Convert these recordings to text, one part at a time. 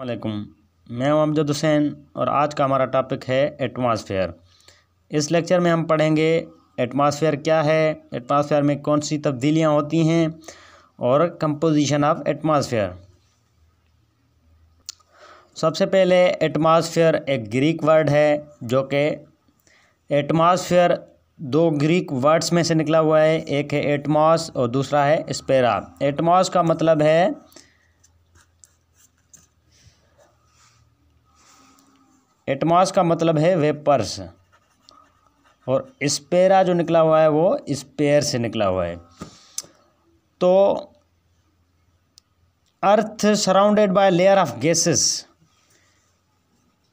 वालेकुम मैं हूं अमजद हुसैन और आज का हमारा टॉपिक है एटमॉस्फेयर इस लेक्चर में हम पढ़ेंगे एटमॉस्फेयर क्या है एटमॉस्फेयर में कौन सी तब्दीलियां होती हैं और कंपोजिशन ऑफ एटमॉस्फेयर सबसे पहले एटमॉस्फेयर एक ग्रीक वर्ड है जो कि एटमॉस्फेयर दो ग्रीक वर्ड्स में से निकला हुआ है एक है एटमॉस और दूसरा है स्पेरा एटमॉस का मतलब है एटमॉस का मतलब है वेपर्स और स्पेरा जो निकला हुआ है वो स्पेयर से निकला हुआ है तो earth surrounded by layer of gases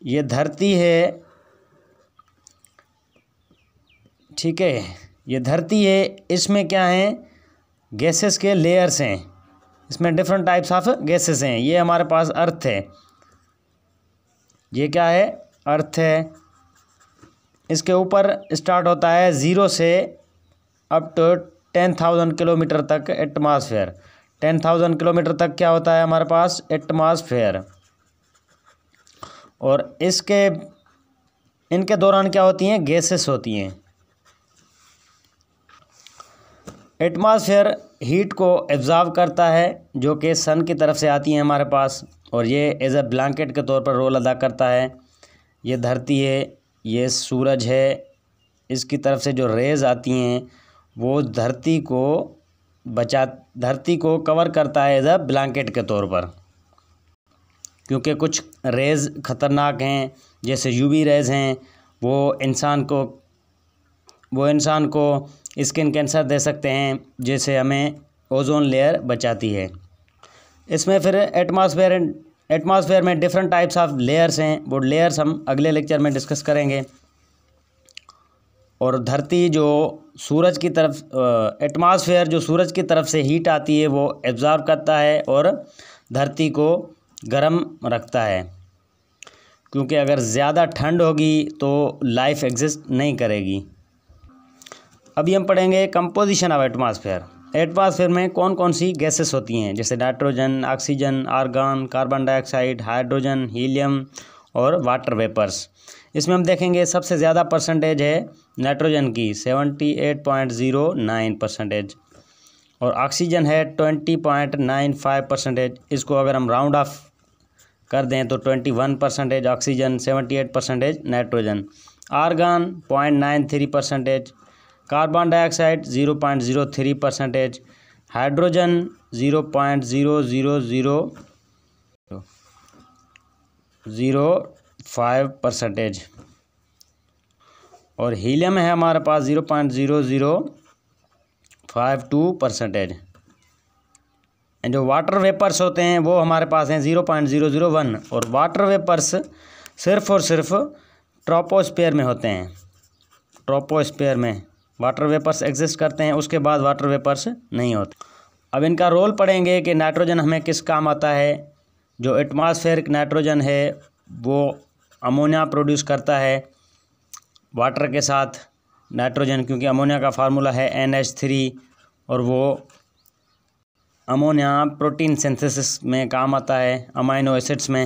ये धरती है ठीक है ये धरती है इसमें क्या है गैसेस के लेयर्स हैं इसमें डिफरेंट टाइप्स ऑफ गैसेस हैं ये हमारे पास अर्थ है ये क्या है अर्थ है इसके ऊपर स्टार्ट होता है ज़ीरो से up to ten thousand kilometre तक एटमॉस्फेयर टेन थाउजेंड किलोमीटर तक क्या होता है हमारे पास एटमॉस्फेयर और इसके इनके दौरान क्या होती हैं गैसेस होती हैं एटमॉस्फेयर हीट को एब्ज़ॉर्व करता है जो कि सन की तरफ से आती है हमारे पास और ये एज अ ब्लैंकेट के तौर पर रोल अदा करता है ये धरती है ये सूरज है इसकी तरफ से जो रेज़ आती हैं वो धरती को बचा धरती को कवर करता है एज अ ब्लैंकेट के तौर पर क्योंकि कुछ रेज़ ख़तरनाक हैं जैसे यूवी रेज़ हैं वो इंसान को वो इंसान को स्किन कैंसर दे सकते हैं जैसे हमें ओजोन लेयर बचाती है इसमें फिर एटमॉस्फेयर एटमॉस्फेयर में डिफरेंट टाइप्स ऑफ लेयर्स हैं वो लेयर्स हम अगले लेक्चर में डिस्कस करेंगे और धरती जो सूरज की तरफ एटमॉस्फेयर जो सूरज की तरफ से हीट आती है वो एब्ज़ॉर्ब करता है और धरती को गर्म रखता है क्योंकि अगर ज़्यादा ठंड होगी तो लाइफ एग्जिस्ट नहीं करेगी अभी हम पढ़ेंगे कंपोजिशन ऑफ एटमॉस्फेयर एटमॉस्फेयर में कौन कौन सी गैसेस होती हैं जैसे nitrogen oxygen argon carbon dioxide hydrogen helium और वाटर वेपर्स इसमें हम देखेंगे सबसे ज़्यादा परसेंटेज है नाइट्रोजन की seventy eight point zero nine percentage और ऑक्सीजन है twenty point nine five percentage इसको अगर हम राउंड ऑफ कर दें तो twenty one percentage oxygen seventy eight percentage nitrogen argon point nine three percentage carbon dioxide zero point zero three percentage hydrogen zero point zero zero zero zero five percentage और helium है हमारे पास zero point zero zero five two percentage and जो water vapours होते हैं वो हमारे पास हैं zero point zero zero one और वाटर वेपर्स सिर्फ़ और सिर्फ ट्रोपोस्पेयर में होते हैं ट्रोपोस्पेयर में वाटर वेपर्स एग्जिस्ट करते हैं उसके बाद वाटर वेपर्स नहीं होते अब इनका रोल पढ़ेंगे कि नाइट्रोजन हमें किस काम आता है जो एटमॉस्फेरिक नाइट्रोजन है वो अमोनिया प्रोड्यूस करता है वाटर के साथ नाइट्रोजन क्योंकि अमोनिया का फार्मूला है एन एच थ्री और वो अमोनिया प्रोटीन सिंथेसिस में काम आता है अमाइनो एसिड्स में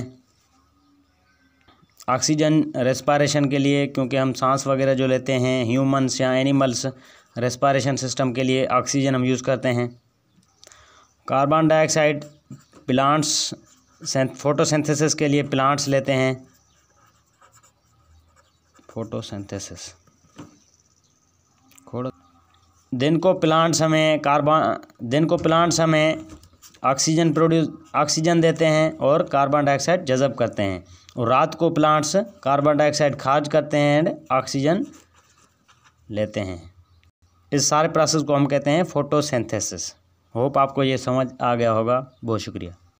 ऑक्सीजन रेस्पारेशन के लिए क्योंकि हम सांस वगैरह जो लेते हैं ह्यूमन्स या एनिमल्स रेस्पारेशन सिस्टम के लिए ऑक्सीजन हम यूज़ करते हैं कार्बन डाइऑक्साइड प्लांट्स फोटोसिंथेसिस के लिए प्लांट्स लेते हैं फोटोसिंथेसिस दिन को प्लांट्स हमें कार्बन दिन को प्लांट्स हमें ऑक्सीजन प्रोड्यूस ऑक्सीजन देते हैं और कार्बन डाइऑक्साइड जज़ब करते हैं और रात को प्लांट्स कार्बन डाइऑक्साइड खारिज करते हैं एंड ऑक्सीजन लेते हैं इस सारे प्रोसेस को हम कहते हैं फोटोसिंथेसिस होप आपको ये समझ आ गया होगा बहुत शुक्रिया